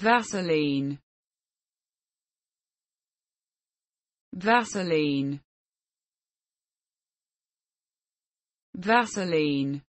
Vaseline Vaseline Vaseline